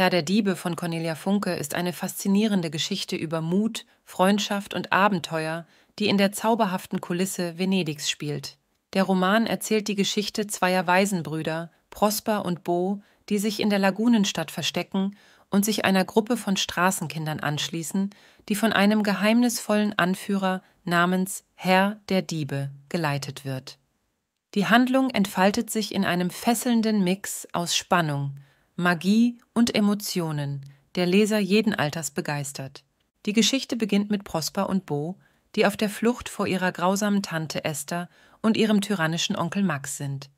Herr der Diebe von Cornelia Funke ist eine faszinierende Geschichte über Mut, Freundschaft und Abenteuer, die in der zauberhaften Kulisse Venedigs spielt. Der Roman erzählt die Geschichte zweier Waisenbrüder, Prosper und Bo, die sich in der Lagunenstadt verstecken und sich einer Gruppe von Straßenkindern anschließen, die von einem geheimnisvollen Anführer namens Herr der Diebe geleitet wird. Die Handlung entfaltet sich in einem fesselnden Mix aus Spannung, Magie und Emotionen, der Leser jeden Alters begeistert. Die Geschichte beginnt mit Prosper und Bo, die auf der Flucht vor ihrer grausamen Tante Esther und ihrem tyrannischen Onkel Max sind.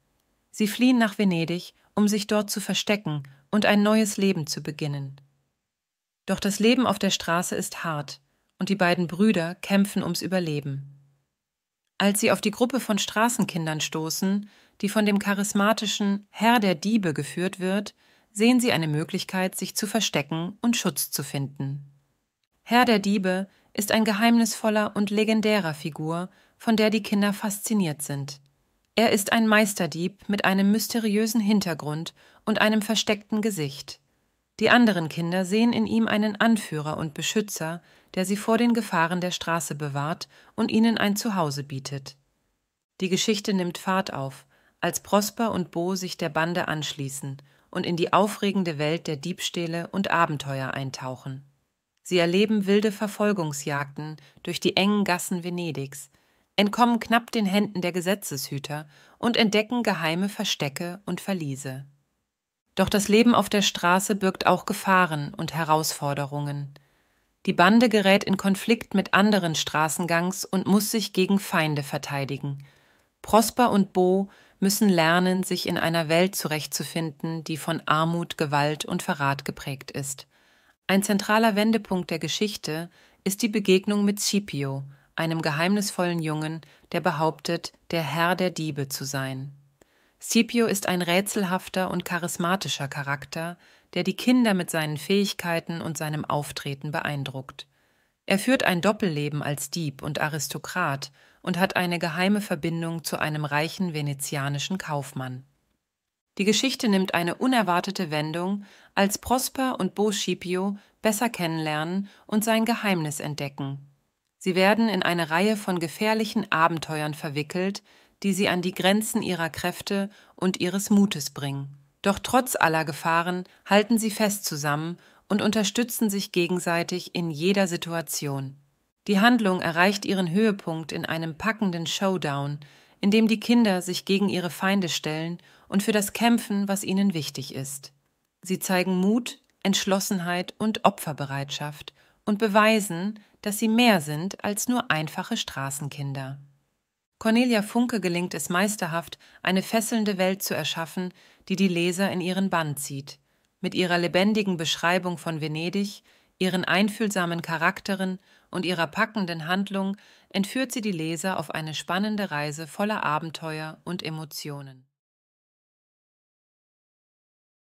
Sie fliehen nach Venedig, um sich dort zu verstecken und ein neues Leben zu beginnen. Doch das Leben auf der Straße ist hart, und die beiden Brüder kämpfen ums Überleben. Als sie auf die Gruppe von Straßenkindern stoßen, die von dem charismatischen Herr der Diebe geführt wird, sehen sie eine Möglichkeit, sich zu verstecken und Schutz zu finden. Herr der Diebe ist ein geheimnisvoller und legendärer Figur, von der die Kinder fasziniert sind. Er ist ein Meisterdieb mit einem mysteriösen Hintergrund und einem versteckten Gesicht. Die anderen Kinder sehen in ihm einen Anführer und Beschützer, der sie vor den Gefahren der Straße bewahrt und ihnen ein Zuhause bietet. Die Geschichte nimmt Fahrt auf, als Prosper und Bo sich der Bande anschließen und in die aufregende Welt der Diebstähle und Abenteuer eintauchen. Sie erleben wilde Verfolgungsjagden durch die engen Gassen Venedigs, entkommen knapp den Händen der Gesetzeshüter und entdecken geheime Verstecke und Verliese. Doch das Leben auf der Straße birgt auch Gefahren und Herausforderungen. Die Bande gerät in Konflikt mit anderen Straßengangs und muss sich gegen Feinde verteidigen. Prosper und Bo müssen lernen, sich in einer Welt zurechtzufinden, die von Armut, Gewalt und Verrat geprägt ist. Ein zentraler Wendepunkt der Geschichte ist die Begegnung mit Scipio, einem geheimnisvollen Jungen, der behauptet, der Herr der Diebe zu sein. Scipio ist ein rätselhafter und charismatischer Charakter, der die Kinder mit seinen Fähigkeiten und seinem Auftreten beeindruckt. Er führt ein Doppelleben als Dieb und Aristokrat und hat eine geheime Verbindung zu einem reichen venezianischen Kaufmann. Die Geschichte nimmt eine unerwartete Wendung, als Prosper und Bo Scipio besser kennenlernen und sein Geheimnis entdecken. Sie werden in eine Reihe von gefährlichen Abenteuern verwickelt, die sie an die Grenzen ihrer Kräfte und ihres Mutes bringen. Doch trotz aller Gefahren halten sie fest zusammen und unterstützen sich gegenseitig in jeder Situation. Die Handlung erreicht ihren Höhepunkt in einem packenden Showdown, in dem die Kinder sich gegen ihre Feinde stellen und für das kämpfen, was ihnen wichtig ist. Sie zeigen Mut, Entschlossenheit und Opferbereitschaft und beweisen, dass sie mehr sind als nur einfache Straßenkinder. Cornelia Funke gelingt es meisterhaft, eine fesselnde Welt zu erschaffen, die die Leser in ihren Bann zieht. Mit ihrer lebendigen Beschreibung von Venedig, Ihren einfühlsamen Charakteren und ihrer packenden Handlung entführt sie die Leser auf eine spannende Reise voller Abenteuer und Emotionen.